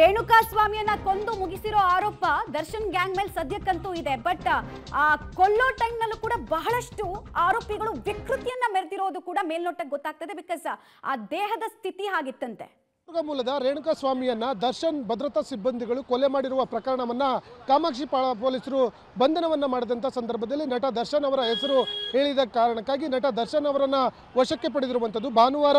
ರೇಣುಕಾ ಸ್ವಾಮಿಯನ್ನ ಕೊಂದು ಮುಗಿಸಿರೋ ಆರೋಪ ದರ್ಶನ್ ಗ್ಯಾಂಗ್ ಮೇಲೆ ಸದ್ಯಕ್ಕಂತೂ ಇದೆ ಬಟ್ ಆ ಕೊಲ್ಲೋ ನಲ್ಲೂ ಕೂಡ ಬಹಳಷ್ಟು ಆರೋಪಿಗಳು ವಿಕೃತಿಯನ್ನ ಮೆರೆದಿರೋದು ಕೂಡ ಮೇಲ್ನೋಟಕ್ಕೆ ಗೊತ್ತಾಗ್ತದೆ ಬಿಕಾಸ್ ಆ ದೇಹದ ಸ್ಥಿತಿ ಹಾಗಿತ್ತಂತೆ ಮೂಲದ ರೇಣುಕಾ ಸ್ವಾಮಿಯನ್ನ ದರ್ಶನ್ ಭದ್ರತಾ ಸಿಬ್ಬಂದಿಗಳು ಕೊಲೆ ಮಾಡಿರುವ ಪ್ರಕರಣವನ್ನ ಕಾಮಾಕ್ಷಿ ಪೊಲೀಸರು ಬಂಧನವನ್ನ ಮಾಡಿದಂತ ಸಂದರ್ಭದಲ್ಲಿ ನಟ ದರ್ಶನ್ ಅವರ ಹೆಸರು ಹೇಳಿದ ಕಾರಣಕ್ಕಾಗಿ ನಟ ದರ್ಶನ್ ಅವರನ್ನ ವಶಕ್ಕೆ ಪಡೆದಿರುವಂಥದ್ದು ಭಾನುವಾರ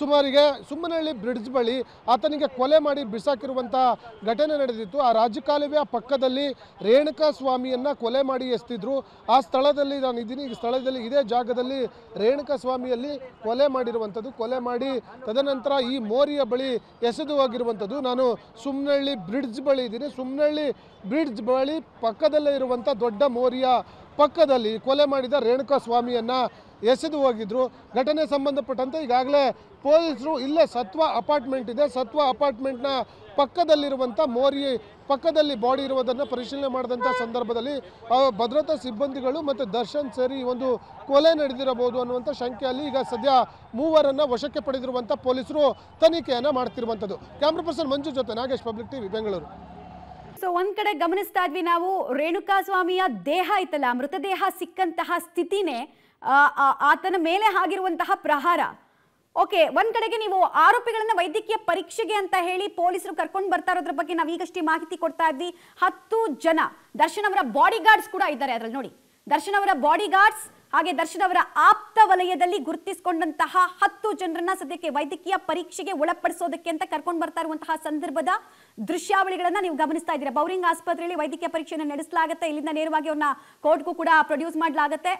ಸುಮಾರಿಗೆ ಸುಮ್ಮನಹಳ್ಳಿ ಬ್ರಿಡ್ಜ್ ಬಳಿ ಆತನಿಗೆ ಕೊಲೆ ಮಾಡಿ ಬಿಸಾಕಿರುವಂತಹ ಘಟನೆ ನಡೆದಿತ್ತು ಆ ರಾಜಕಾಲುವೆಯ ಪಕ್ಕದಲ್ಲಿ ರೇಣುಕಾ ಸ್ವಾಮಿಯನ್ನ ಕೊಲೆ ಮಾಡಿ ಎಸ್ತಿದ್ರು ಆ ಸ್ಥಳದಲ್ಲಿ ನಾನು ಇದ್ದೀನಿ ಈ ಸ್ಥಳದಲ್ಲಿ ಇದೇ ಜಾಗದಲ್ಲಿ ರೇಣುಕಾ ಸ್ವಾಮಿಯಲ್ಲಿ ಕೊಲೆ ಮಾಡಿರುವಂಥದ್ದು ಕೊಲೆ ಮಾಡಿ ತದನಂತರ ಈ ಮೋರಿಯ ಬಳಿ ಎಸೆದು ಹೋಗಿರುವಂಥದ್ದು ನಾನು ಸುಮ್ನಹಳ್ಳಿ ಬ್ರಿಡ್ಜ್ ಬಳಿ ಇದ್ದೀನಿ ಸುಮ್ನಹಳ್ಳಿ ಬ್ರಿಡ್ಜ್ ಬಳಿ ಪಕ್ಕದಲ್ಲೇ ಇರುವಂಥ ದೊಡ್ಡ ಮೋರಿಯ ಪಕ್ಕದಲ್ಲಿ ಕೊಲೆ ಮಾಡಿದ ರೇಣುಕಾ ಸ್ವಾಮಿಯನ್ನು ಎಸೆದು ಹೋಗಿದ್ರು ಘಟನೆ ಸಂಬಂಧಪಟ್ಟಂತೆ ಈಗಾಗಲೇ ಪೊಲೀಸರು ಇಲ್ಲೇ ಸತ್ವ ಅಪಾರ್ಟ್ಮೆಂಟ್ ಇದೆ ಸತ್ವ ಅಪಾರ್ಟ್ಮೆಂಟ್ನ ಪಕ್ಕದಲ್ಲಿರುವಂಥ ಮೋರಿ ಪಕ್ಕದಲ್ಲಿ ಬಾಡಿ ಇರುವುದನ್ನು ಪರಿಶೀಲನೆ ಮಾಡಿದಂಥ ಸಂದರ್ಭದಲ್ಲಿ ಭದ್ರತಾ ಸಿಬ್ಬಂದಿಗಳು ಮತ್ತು ದರ್ಶನ್ ಸೇರಿ ಒಂದು ಕೊಲೆ ನಡೆದಿರಬಹುದು ಅನ್ನುವಂಥ ಶಂಕೆಯಲ್ಲಿ ಈಗ ಸದ್ಯ ಮೂವರನ್ನು ವಶಕ್ಕೆ ಪಡೆದಿರುವಂಥ ಪೊಲೀಸರು ತನಿಖೆಯನ್ನು ಮಾಡ್ತಿರುವಂಥದ್ದು ಕ್ಯಾಮ್ರಾ ಪರ್ಸನ್ ಮಂಜು ಜೊತೆ Nagesh public TV Bengaluru so ಒಂದ್ ಕಡೆ ಗಮನಿಸ್ತಾ ಇದ್ವಿ ನಾವು ರೇಣುಕಾ ಸ್ವಾಮಿಯ ದೇಹ ಇತ್ತಲ್ಲ ಮೃತದೇಹ ಸಿಕ್ಕಂತಹ ಸ್ಥಿತಿನೇ ಆತನ ಮೇಲೆ ಆಗಿರುವಂತಹ ಪ್ರಹಾರ ಓಕೆ ಒಂದ್ ಕಡೆಗೆ ನೀವು ಆರೋಪಿಗಳನ್ನ ವೈದ್ಯಕೀಯ ಪರೀಕ್ಷೆಗೆ ಅಂತ ಹೇಳಿ ಪೊಲೀಸರು ಕರ್ಕೊಂಡು ಬರ್ತಾ ಇರೋದ್ರ ಬಗ್ಗೆ ನಾವು ಈಗಷ್ಟೇ ಮಾಹಿತಿ ಕೊಡ್ತಾ ಇದ್ವಿ ಹತ್ತು ಜನ ದರ್ಶನ್ ಅವರ ಬಾಡಿ ಗಾರ್ಡ್ಸ್ ಕೂಡ ಇದ್ದಾರೆ ಅದ್ರಲ್ಲಿ ನೋಡಿ ದರ್ಶನ್ ಅವರ ಬಾಡಿ ಗಾರ್ಡ್ಸ್ ಹಾಗೆ ದರ್ಶನ್ ಅವರ ಆಪ್ತ ವಲಯದಲ್ಲಿ ಗುರುತಿಸಿಕೊಂಡಂತಹ ಹತ್ತು ಜನರನ್ನ ಸದ್ಯಕ್ಕೆ ವೈದ್ಯಕೀಯ ಪರೀಕ್ಷೆಗೆ ಒಳಪಡಿಸೋದಕ್ಕೆ ಅಂತ ಕರ್ಕೊಂಡು ಬರ್ತಾ ಇರುವಂತಹ ಸಂದರ್ಭದ ದೃಶ್ಯಾವಳಿಗಳನ್ನ ನೀವು ಗಮನಿಸ್ತಾ ಇದ್ದೀರಾ ಬೌರಿಂಗ್ ಆಸ್ಪತ್ರೆಯಲ್ಲಿ ವೈದ್ಯಕೀಯ ಪರೀಕ್ಷೆಯನ್ನು ನಡೆಸಲಾಗುತ್ತೆ ಇಲ್ಲಿಂದ ನೇರವಾಗಿ ಅವ್ರನ್ನ ಕೋರ್ಟ್ಗೂ ಕೂಡ ಪ್ರೊಡ್ಯೂಸ್ ಮಾಡಲಾಗುತ್ತೆ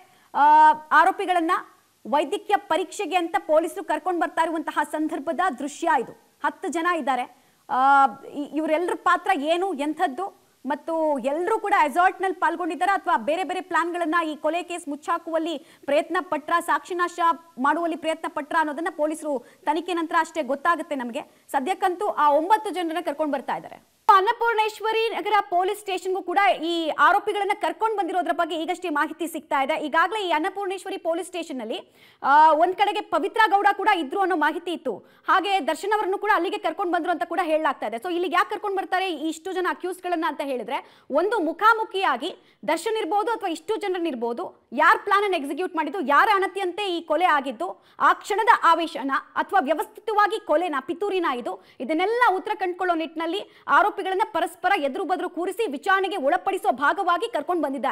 ಆರೋಪಿಗಳನ್ನ ವೈದ್ಯಕೀಯ ಪರೀಕ್ಷೆಗೆ ಅಂತ ಪೊಲೀಸರು ಕರ್ಕೊಂಡು ಬರ್ತಾ ಇರುವಂತಹ ಸಂದರ್ಭದ ದೃಶ್ಯ ಇದು ಹತ್ತು ಜನ ಇದ್ದಾರೆ ಇವರೆಲ್ಲರ ಪಾತ್ರ ಏನು ಎಂಥದ್ದು ಮತ್ತು ಎಲ್ಲರೂ ಕೂಡ ನಲ್ಲಿ ಪಾಲ್ಗೊಂಡಿದ್ದಾರೆ ಅಥವಾ ಬೇರೆ ಬೇರೆ ಪ್ಲಾನ್ಗಳನ್ನ ಈ ಕೊಲೆ ಕೇಸ್ ಮುಚ್ಚಾಕುವಲ್ಲಿ ಪ್ರಯತ್ನ ಪಟ್ರ ಸಾಕ್ಷಿನಾಶ ಮಾಡುವಲ್ಲಿ ಪ್ರಯತ್ನ ಪಟ್ರ ಅನ್ನೋದನ್ನ ಪೊಲೀಸರು ತನಿಖೆ ನಂತರ ಅಷ್ಟೇ ಗೊತ್ತಾಗುತ್ತೆ ನಮಗೆ ಸದ್ಯಕ್ಕಂತೂ ಆ ಒಂಬತ್ತು ಜನರನ್ನ ಕರ್ಕೊಂಡು ಬರ್ತಾ ಇದ್ದಾರೆ ಅನ್ನಪೂರ್ಣೇಶ್ವರಿ ನಗರ ಪೊಲೀಸ್ ಸ್ಟೇಷನ್ಗೂ ಕೂಡ ಈ ಆರೋಪಿಗಳನ್ನ ಕರ್ಕೊಂಡು ಬಂದಿರೋದ್ರ ಬಗ್ಗೆ ಈಗಷ್ಟೇ ಮಾಹಿತಿ ಸಿಗ್ತಾ ಇದೆ ಈಗಾಗಲೇ ಈ ಅನ್ನಪೂರ್ಣೇಶ್ವರಿ ಪೊಲೀಸ್ ಸ್ಟೇಷನ್ ನಲ್ಲಿ ಒಂದ್ ಕಡೆಗೆ ಪವಿತ್ರ ಗೌಡ ಕೂಡ ಇದ್ರು ಅನ್ನೋ ಮಾಹಿತಿ ಇತ್ತು ಹಾಗೆ ದರ್ಶನ್ ಅವರನ್ನು ಕೂಡ ಅಲ್ಲಿಗೆ ಕರ್ಕೊಂಡು ಬಂದ್ರು ಅಂತ ಕೂಡ ಹೇಳಲಾಗ್ತಾ ಇದೆ ಸೊ ಇಲ್ಲಿ ಯಾಕೆ ಕರ್ಕೊಂಡು ಬರ್ತಾರೆ ಈ ಇಷ್ಟು ಜನ ಅಕ್ಯೂಸ್ ಗಳನ್ನ ಅಂತ ಹೇಳಿದ್ರೆ ಒಂದು ಮುಖಾಮುಖಿಯಾಗಿ ದರ್ಶನ್ ಇರ್ಬೋದು ಅಥವಾ ಇಷ್ಟು ಜನರನ್ನ ಇರ್ಬೋದು ಯಾರ ಪ್ಲಾನ್ ಅನ್ನು ಎಕ್ಸಿಕ್ಯೂಟ್ ಮಾಡಿದ್ದು ಯಾರ ಅಣತಿಯಂತೆ ಈ ಕೊಲೆ ಆಗಿದ್ದು ಆ ಕ್ಷಣದ ಆವೇಶನ ಅಥವಾ ವ್ಯವಸ್ಥಿತವಾಗಿ ಕೊಲೆನ ಪಿತೂರಿನ ಇದು ಇದನ್ನೆಲ್ಲ ಉತ್ತರ ಕಂಡುಕೊಳ್ಳೋ ನಿಟ್ಟಿನಲ್ಲಿ ಆರೋಪಿ ಆರೋಪಿಗಳನ್ನ ಪರಸ್ಪರ ಎದುರು ಬದರು ಕೂರಿಸಿ ವಿಚಾರಣೆಗೆ ಒಳಪಡಿಸುವ ಭಾಗವಾಗಿ ಕರ್ಕೊಂಡು ಬಂದಿದ್ದಾರೆ